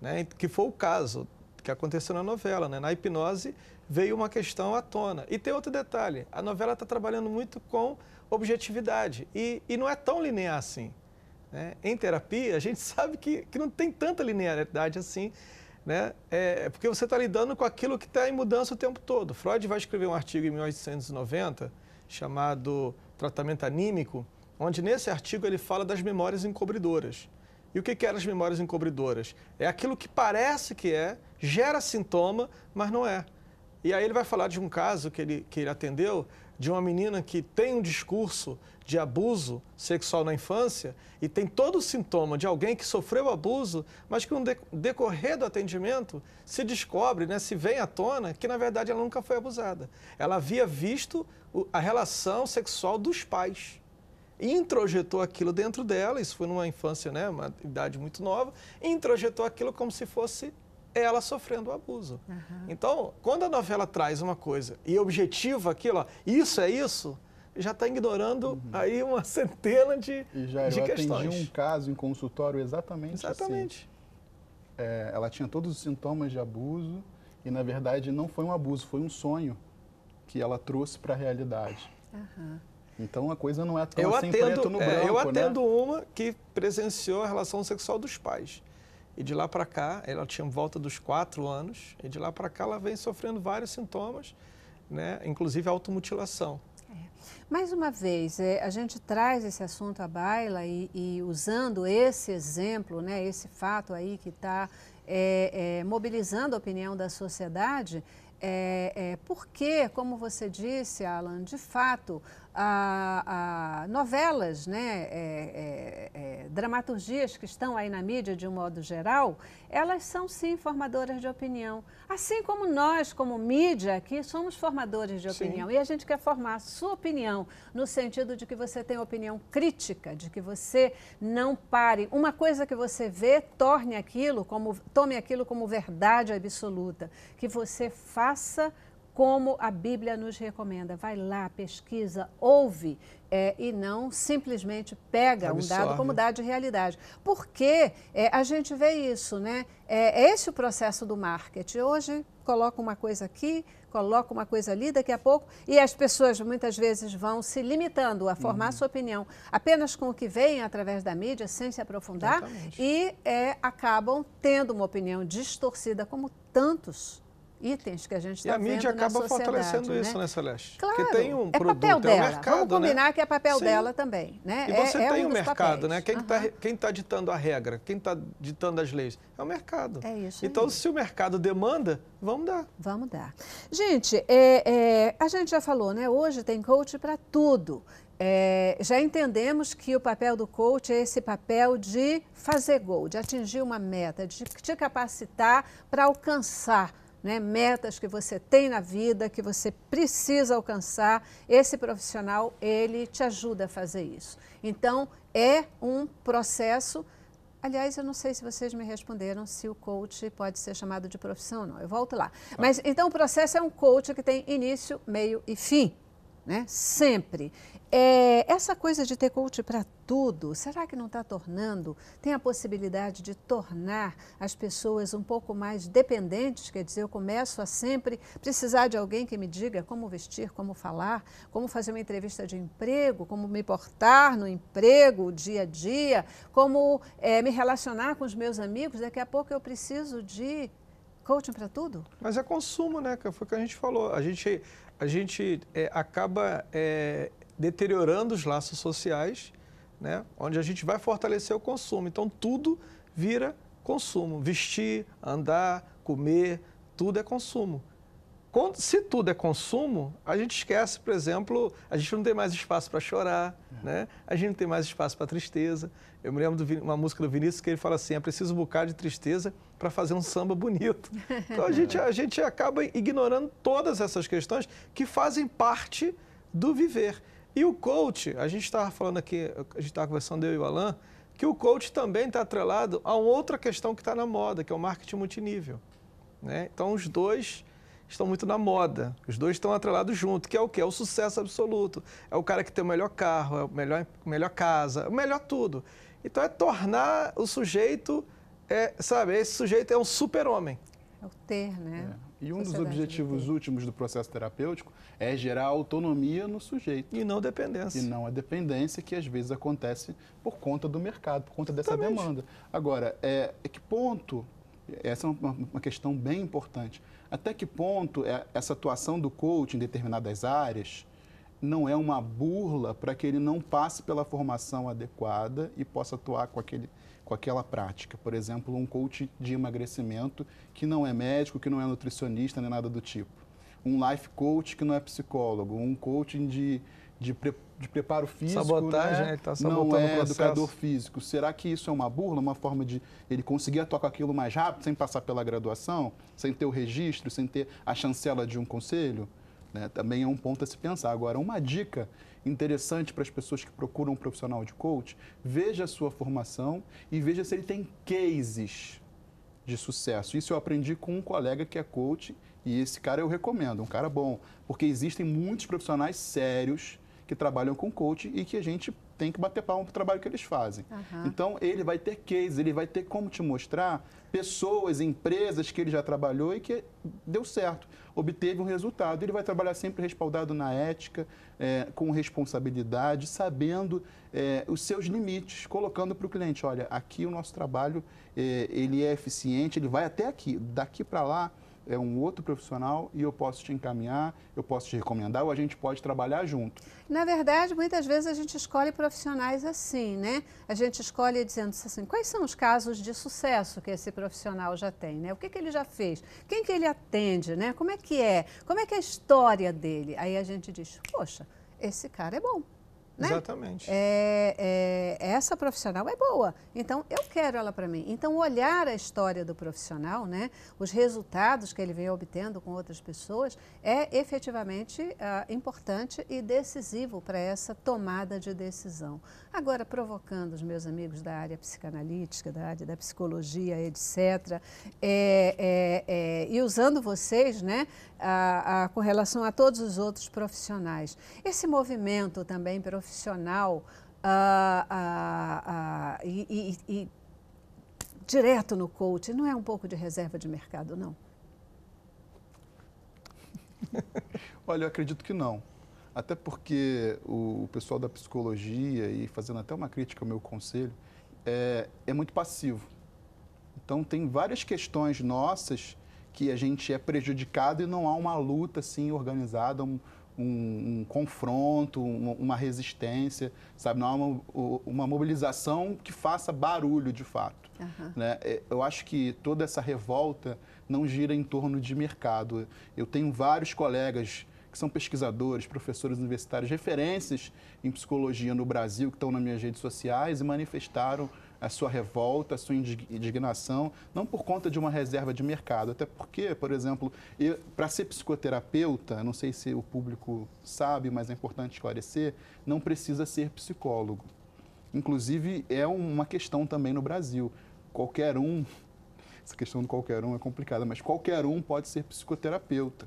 né? Que foi o caso que aconteceu na novela, né? Na hipnose veio uma questão à tona. E tem outro detalhe, a novela está trabalhando muito com objetividade e, e não é tão linear assim. Né? Em terapia, a gente sabe que, que não tem tanta linearidade assim, né? É, porque você está lidando com aquilo que está em mudança o tempo todo. Freud vai escrever um artigo em 1890 chamado Tratamento Anímico, onde nesse artigo ele fala das memórias encobridoras. E o que, é eram as memórias encobridoras? É aquilo que parece que é, gera sintoma, mas não é. E aí ele vai falar de um caso que ele, que ele atendeu de uma menina que tem um discurso de abuso sexual na infância e tem todo o sintoma de alguém que sofreu abuso, mas que no decorrer do atendimento se descobre, né, se vem à tona, que na verdade ela nunca foi abusada. Ela havia visto a relação sexual dos pais introjetou aquilo dentro dela, isso foi numa infância, né, uma idade muito nova, introjetou aquilo como se fosse ela sofrendo o abuso. Uhum. Então, quando a novela traz uma coisa e objetiva aquilo, ó, isso é isso, já está ignorando uhum. aí uma centena de, e já, de eu questões. atendi um caso em consultório exatamente, assim. exatamente. assim. É, ela tinha todos os sintomas de abuso e, na verdade, não foi um abuso, foi um sonho que ela trouxe para a realidade. Uhum. Então a coisa não é tão eu assim atendo, preto no branco, é, Eu né? atendo né? uma que presenciou a relação sexual dos pais. E de lá para cá, ela tinha volta dos quatro anos, e de lá para cá ela vem sofrendo vários sintomas, né? inclusive automutilação. É. Mais uma vez, é, a gente traz esse assunto à baila e, e usando esse exemplo, né, esse fato aí que está é, é, mobilizando a opinião da sociedade, é, é porque, como você disse, Alan, de fato, a, a novelas, né, é, é, é, dramaturgias que estão aí na mídia de um modo geral, elas são sim formadoras de opinião. Assim como nós, como mídia aqui, somos formadores de opinião. Sim. E a gente quer formar a sua opinião, no sentido de que você tem opinião crítica, de que você não pare. Uma coisa que você vê, torne aquilo como, tome aquilo como verdade absoluta. Que você faça como a Bíblia nos recomenda. Vai lá, pesquisa, ouve é, e não simplesmente pega Absorve. um dado como dado de realidade. Porque é, a gente vê isso, né? É, é esse é o processo do marketing. Hoje coloca uma coisa aqui, coloca uma coisa ali, daqui a pouco, e as pessoas muitas vezes vão se limitando a formar uhum. sua opinião apenas com o que veem através da mídia, sem se aprofundar, Exatamente. e é, acabam tendo uma opinião distorcida, como tantos itens que a gente está vendo E tá a mídia acaba fortalecendo né? isso, né, Celeste? Claro, Porque tem um é produto, papel dela. É um mercado, Vamos né? combinar né? que é papel Sim. dela também, né? E é, você é, tem o um mercado, papéis. né? Quem está uhum. tá ditando a regra, quem está ditando as leis? É o mercado. É isso Então, aí. se o mercado demanda, vamos dar. Vamos dar. Gente, é, é a gente já falou, né? Hoje tem coach para tudo. É, já entendemos que o papel do coach é esse papel de fazer gol, de atingir uma meta, de te capacitar para alcançar né, metas que você tem na vida, que você precisa alcançar, esse profissional, ele te ajuda a fazer isso. Então, é um processo. Aliás, eu não sei se vocês me responderam se o coach pode ser chamado de profissão ou não. Eu volto lá. Ah. Mas então o processo é um coach que tem início, meio e fim. Né? Sempre. É, essa coisa de ter coach para tudo, será que não está tornando, tem a possibilidade de tornar as pessoas um pouco mais dependentes? Quer dizer, eu começo a sempre precisar de alguém que me diga como vestir, como falar, como fazer uma entrevista de emprego, como me portar no emprego, dia a dia, como é, me relacionar com os meus amigos. Daqui a pouco eu preciso de coaching para tudo? Mas é consumo, né? Foi o que a gente falou. A gente, a gente é, acaba é, deteriorando os laços sociais, né? onde a gente vai fortalecer o consumo. Então, tudo vira consumo. Vestir, andar, comer, tudo é consumo. Se tudo é consumo, a gente esquece, por exemplo, a gente não tem mais espaço para chorar, é. né? a gente não tem mais espaço para tristeza. Eu me lembro de uma música do Vinícius que ele fala assim: é preciso um bocado de tristeza para fazer um samba bonito. Então a gente, a gente acaba ignorando todas essas questões que fazem parte do viver. E o coach, a gente estava falando aqui, a gente estava conversando eu e o Alan, que o coach também está atrelado a outra questão que está na moda, que é o marketing multinível. Né? Então, os dois estão muito na moda, os dois estão atrelados junto, que é o que? É o sucesso absoluto. É o cara que tem o melhor carro, é o melhor, melhor casa, o melhor tudo. Então, é tornar o sujeito, é, sabe, esse sujeito é um super-homem. É o ter, né? É. E um dos objetivos últimos do processo terapêutico é gerar autonomia no sujeito. E não dependência. E não a é dependência que às vezes acontece por conta do mercado, por conta dessa demanda. Agora, é, é que ponto essa é uma, uma, questão bem importante. Até que ponto é, essa atuação do coach em determinadas áreas não é uma burla para que ele não passe pela formação adequada e possa atuar com aquele com aquela prática. Por exemplo, um coach de emagrecimento que não é médico, que não é nutricionista, nem nada do tipo. Um life coach que não é psicólogo, um coaching de, de, pre, de preparo físico. Sabotagem, né? ele né, tá sabotando Não é o educador físico. Será que isso é uma burla, uma forma de ele conseguir atuar com aquilo mais rápido, sem passar pela graduação, sem ter o registro, sem ter a chancela de um conselho? Né? Também é um ponto a se pensar. Agora, uma dica interessante para as pessoas que procuram um profissional de coach, veja a sua formação e veja se ele tem cases de sucesso. Isso eu aprendi com um colega que é coach e esse cara eu recomendo, um cara bom, porque existem muitos profissionais sérios que trabalham com coach e que a gente tem que bater palma para o trabalho que eles fazem. Uhum. Então, ele vai ter cases, ele vai ter como te mostrar pessoas, empresas que ele já trabalhou e que deu certo obteve um resultado. Ele vai trabalhar sempre respaldado na ética, é, com responsabilidade, sabendo é, os seus limites, colocando para o cliente, olha, aqui o nosso trabalho é, ele é eficiente, ele vai até aqui, daqui para lá é um outro profissional e eu posso te encaminhar, eu posso te recomendar ou a gente pode trabalhar junto. Na verdade, muitas vezes a gente escolhe profissionais assim, né? A gente escolhe dizendo assim, assim, quais são os casos de sucesso que esse profissional já tem, né? O que, que ele já fez? Quem que ele atende, né? Como é que é? Como é que é a história dele? Aí a gente diz, poxa, esse cara é bom. Né? Exatamente. É, é, essa profissional é boa, então eu quero ela para mim. Então, olhar a história do profissional, né, os resultados que ele vem obtendo com outras pessoas, é efetivamente uh, importante e decisivo para essa tomada de decisão. Agora, provocando os meus amigos da área psicanalítica, da área da psicologia, etc., é, é, é, e usando vocês né, a, a, com relação a todos os outros profissionais. Esse movimento também profissional ah, ah, ah, e, e, e direto no coach não é um pouco de reserva de mercado, não? Olha, eu acredito que não. Até porque o pessoal da psicologia, e fazendo até uma crítica ao meu conselho, é, é muito passivo. Então, tem várias questões nossas que a gente é prejudicado e não há uma luta assim organizada, um, um, um confronto, uma, uma, resistência, sabe? Não há uma, uma, mobilização que faça barulho de fato. Uhum. Né? É, eu acho que toda essa revolta não gira em torno de mercado. Eu tenho vários colegas que são pesquisadores, professores universitários, referências em psicologia no Brasil, que estão nas minhas redes sociais e manifestaram a sua revolta, a sua indignação, não por conta de uma reserva de mercado. Até porque, por exemplo, para ser psicoterapeuta, não sei se o público sabe, mas é importante esclarecer, não precisa ser psicólogo. Inclusive, é uma questão também no Brasil. Qualquer um, essa questão do qualquer um é complicada, mas qualquer um pode ser psicoterapeuta.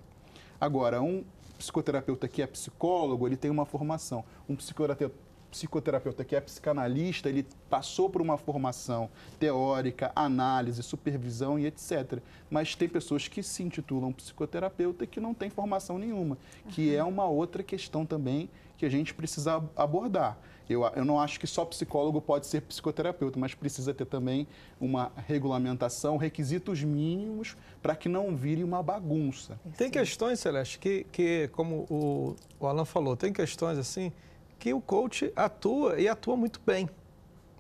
Agora, um psicoterapeuta que é psicólogo, ele tem uma formação. Um psicoterapeuta psicoterapeuta que é psicanalista, ele passou por uma formação teórica, análise, supervisão e etc. Mas tem pessoas que se intitulam psicoterapeuta que não têm formação nenhuma, que uhum. é uma outra questão também que a gente precisa abordar. Eu, eu não acho que só psicólogo pode ser psicoterapeuta, mas precisa ter também uma regulamentação, requisitos mínimos para que não vire uma bagunça. Tem questões, Celeste, que, que como o, o Alan falou, tem questões assim que o coach atua e atua muito bem.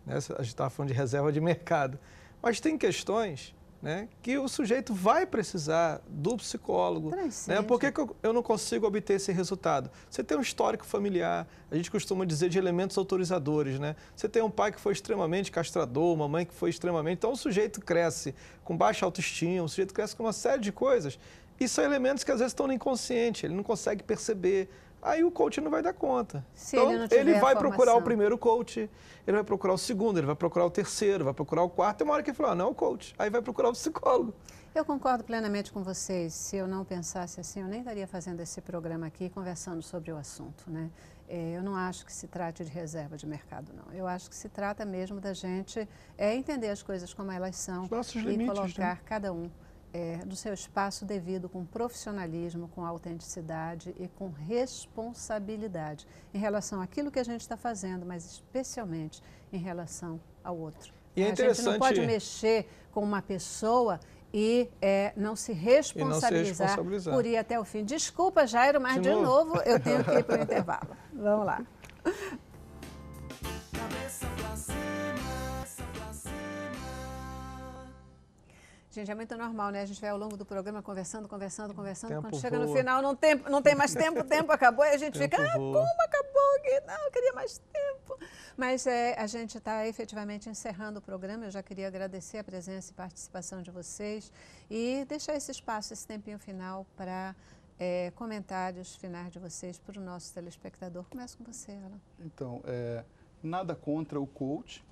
Né? A gente estava falando de reserva de mercado. Mas tem questões né, que o sujeito vai precisar do psicólogo. Né, por que, que eu, eu, não consigo obter esse resultado? Você tem um histórico familiar, a gente costuma dizer de elementos autorizadores. Né? Você tem um pai que foi extremamente castrador, uma mãe que foi extremamente. Então o sujeito cresce com baixa autoestima, o sujeito cresce com uma série de coisas. E são elementos que às vezes estão no inconsciente, ele não consegue perceber, aí o coach não vai dar conta. Se então, ele, ele vai procurar o primeiro coach, ele vai procurar o segundo, ele vai procurar o terceiro, vai procurar o quarto. e uma hora que ele fala, ah, não, é o coach. Aí vai procurar o psicólogo. Eu concordo plenamente com vocês. Se eu não pensasse assim, eu nem estaria fazendo esse programa aqui conversando sobre o assunto, né? Eh, eu não acho que se trate de reserva de mercado, não. Eu acho que se trata mesmo da gente é entender as coisas como elas são e limites, né? colocar né? cada um é, no seu espaço devido, com profissionalismo, com autenticidade e com responsabilidade em relação àquilo que a gente está fazendo, mas especialmente em relação ao outro. E é a gente não pode mexer com uma pessoa e é, não, se responsabilizar não se responsabilizar por ir até o fim. Desculpa, Jairo, mas de, de novo. novo eu tenho que ir para o intervalo. Vamos lá. Cabeça pra cima. Gente, é muito normal, né? A gente vai ao longo do programa conversando, conversando, conversando. Tempo Quando chega voa. no final, não tem, não tem mais tempo, o tempo acabou. E a gente tempo fica, ah, como acabou? Não, eu queria mais tempo. Mas é, a gente está efetivamente encerrando o programa. Eu já queria agradecer a presença e participação de vocês e deixar esse espaço, esse tempinho final para é, comentários finais de vocês para o nosso telespectador. Começo com você, Alan. Então, é, nada contra o coach.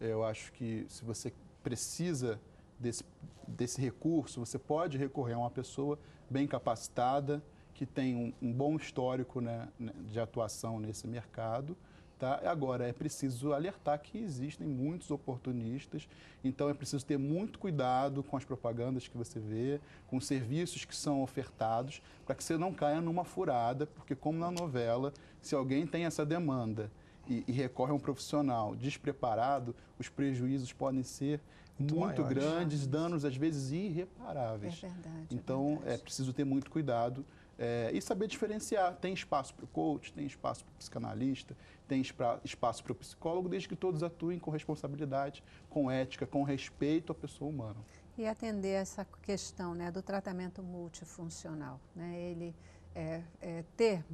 É, eu acho que se você precisa desse desse recurso, você pode recorrer a uma pessoa bem capacitada, que tem um, um bom histórico né, né, de atuação nesse mercado. Tá? Agora, é preciso alertar que existem muitos oportunistas, então é preciso ter muito cuidado com as propagandas que você vê, com os serviços que são ofertados, para que você não caia numa furada, porque, como na novela, se alguém tem essa demanda e, e recorre a um profissional despreparado, os prejuízos podem ser muito, grandes, danos às vezes irreparáveis. É verdade. É então é, verdade. é preciso ter muito cuidado é, e saber diferenciar. Tem espaço para o coach, tem espaço para o psicanalista, tem espaço para o psicólogo, desde que todos atuem com responsabilidade, com ética, com respeito à pessoa humana. E atender essa questão né, do tratamento multifuncional. Né? Ele é, é, ter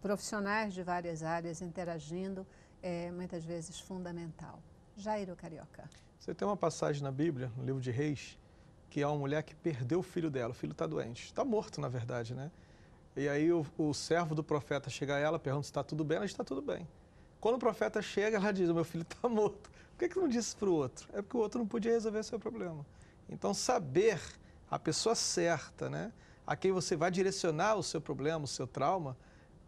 profissionais de várias áreas interagindo é muitas vezes fundamental. Jairo Carioca. Você tem uma passagem na Bíblia, no livro de Reis, que há uma mulher que perdeu o filho dela. O filho está doente, está morto, na verdade, né? E aí o, o, servo do profeta chega a ela, pergunta se está tudo bem, ela diz, está tudo bem. Quando o profeta chega, ela diz, meu filho está morto. Por que, que não disse para o outro? É porque o outro não podia resolver seu problema. Então, saber a pessoa certa, né? a quem você vai direcionar o seu problema, o seu trauma,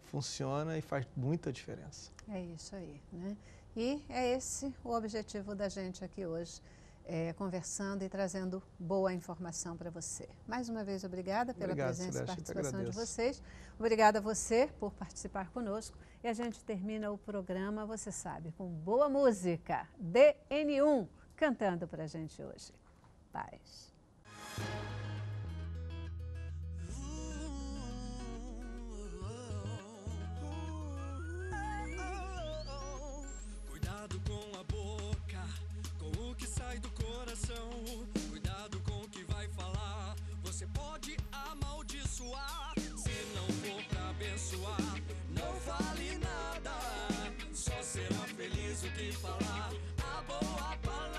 funciona e faz muita diferença. É isso aí, né? E é esse o objetivo da gente aqui hoje, é, conversando e trazendo boa informação para você. Mais uma vez, obrigada pela Obrigado, presença e participação de vocês. Obrigada a você por participar conosco. E a gente termina o programa, você sabe, com boa música. DN1 cantando para a gente hoje. Paz. Cuidado com a boca, com o que sai do coração. Cuidado com o que vai falar. Você pode amaldiçoar se não for pra abençoar. Não vale nada, só será feliz o que falar. A boa palavra.